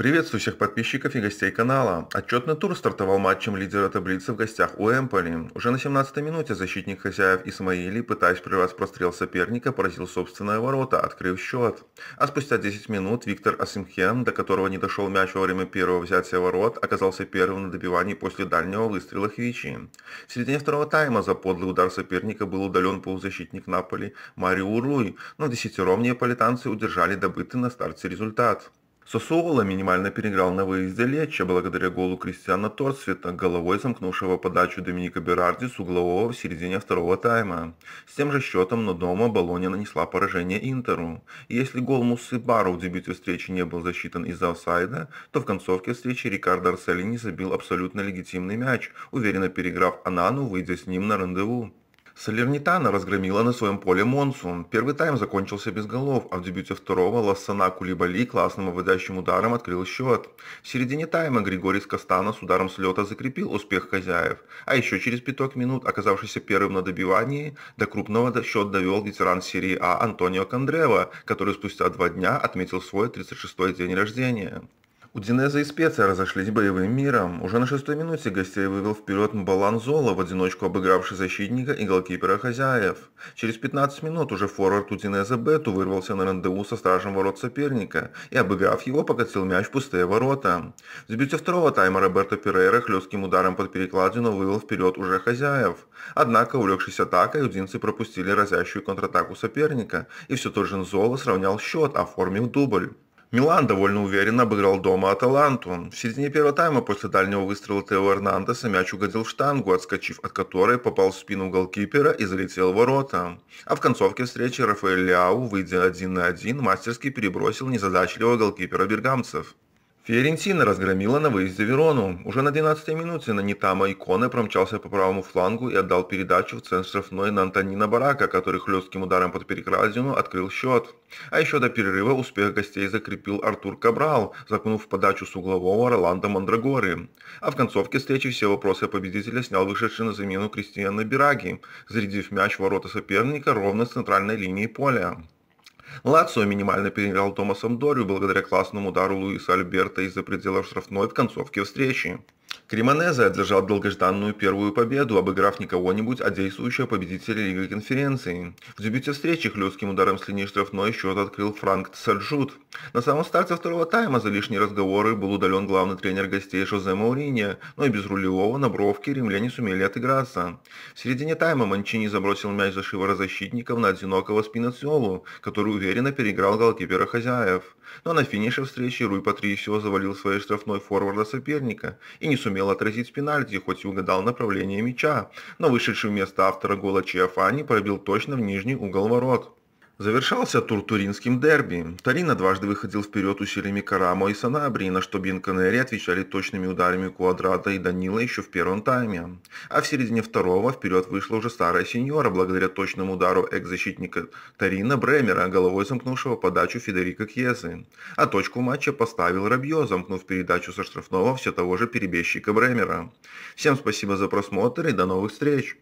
Приветствую всех подписчиков и гостей канала. Отчетный тур стартовал матчем лидера таблицы в гостях у Эмполи. Уже на 17-й минуте защитник хозяев Исмаили, пытаясь прервать прострел соперника, поразил собственные ворота, открыв счет. А спустя 10 минут Виктор Асимхен, до которого не дошел мяч во время первого взятия ворот, оказался первым на добивании после дальнего выстрела Хвичи. В середине второго тайма за подлый удар соперника был удален полузащитник Наполи Марио Руй, но десятером неаполитанцы удержали добытый на старте результат. Сосуола минимально переиграл на выезде Леча благодаря голу Кристиана Торсвета головой замкнувшего подачу Доминика Берарди с углового в середине второго тайма. С тем же счетом, но дома Болонья нанесла поражение Интеру. И если гол Мусы Бару в дебюте встречи не был засчитан из-за офсайда, то в концовке встречи Рикардо Арселини забил абсолютно легитимный мяч, уверенно переиграв Анану, выйдя с ним на рандеву. Салернитана разгромила на своем поле Монсу. Первый тайм закончился без голов, а в дебюте второго Лассана Кулибали классным выводящим ударом открыл счет. В середине тайма Григорий Скостана с ударом с лета закрепил успех хозяев. А еще через пяток минут, оказавшийся первым на добивании, до крупного счет довел ветеран серии А Антонио Кондрева, который спустя два дня отметил свой 36-й день рождения. У Динеза и Специя разошлись боевым миром. Уже на шестой минуте гостей вывел вперед Мбалан Баланзола, в одиночку обыгравший защитника и голкипера хозяев. Через 15 минут уже форвард Удинеза Бету вырвался на рандеву со стражем ворот соперника и, обыграв его, покатил мяч в пустые ворота. В дебюте второго тайма Роберто Перейра хлестким ударом под перекладину вывел вперед уже хозяев. Однако, увлекшись атакой, удинцы пропустили разящую контратаку соперника, и все тот же Нзола сравнял счет, оформив дубль. Милан довольно уверенно обыграл дома Аталанту. В середине первого тайма после дальнего выстрела Тео Эрнандеса мяч угодил в штангу, отскочив от которой попал в спину голкипера и залетел в ворота. А в концовке встречи Рафаэль Ляу, выйдя один на один, мастерски перебросил незадачливого голкипера бергамцев. Фиорентина разгромила на выезде Верону. Уже на 12-й минуте на Нитама Иконе промчался по правому флангу и отдал передачу в центр штрафной на Антонина Барака, который хлестким ударом под перекрадину открыл счет. А еще до перерыва успех гостей закрепил Артур Кабрал, закунув подачу с углового Роланда Мандрагоры. А в концовке встречи все вопросы победителя снял вышедший на замену Кристиана Бираги, зарядив мяч в ворота соперника ровно с центральной линии поля. Лацио минимально переиграл Томасом Дорю благодаря классному удару Луиса Альберта из-за пределов штрафной в концовке встречи. Кремонезе одержал долгожданную первую победу, обыграв не кого-нибудь, а действующего победителя Лиги конференции. В дебюте встречи хлестким ударом с линии штрафной счет открыл Франк Саджут. На самом старте второго тайма за лишние разговоры был удален главный тренер гостей Жозе Маурини, но и без рулевого на бровке римляне сумели отыграться. В середине тайма Манчини забросил мяч за шиворот защитников на одинокого Спинациолу, который уверенно переиграл голкипера хозяев. Но на финише встречи Руй Патрисио завалил своей штрафной форварда соперника и не сумел отразить пенальти, хоть и угадал направление мяча, но вышедший вместо автора гола Чиафани пробил точно в нижний угол ворот. Завершался тур туринским дерби. Торино дважды выходил вперед усилиями Карамо и Санабри, на что Бинканери отвечали точными ударами Квадрата и Данила еще в первом тайме. А в середине второго вперед вышла уже старая сеньора, благодаря точному удару экс-защитника Тарина Бремера, головой замкнувшего подачу Федерика Кьезы. А точку матча поставил Рабье, замкнув передачу со штрафного все того же перебежчика Бремера. Всем спасибо за просмотр и до новых встреч!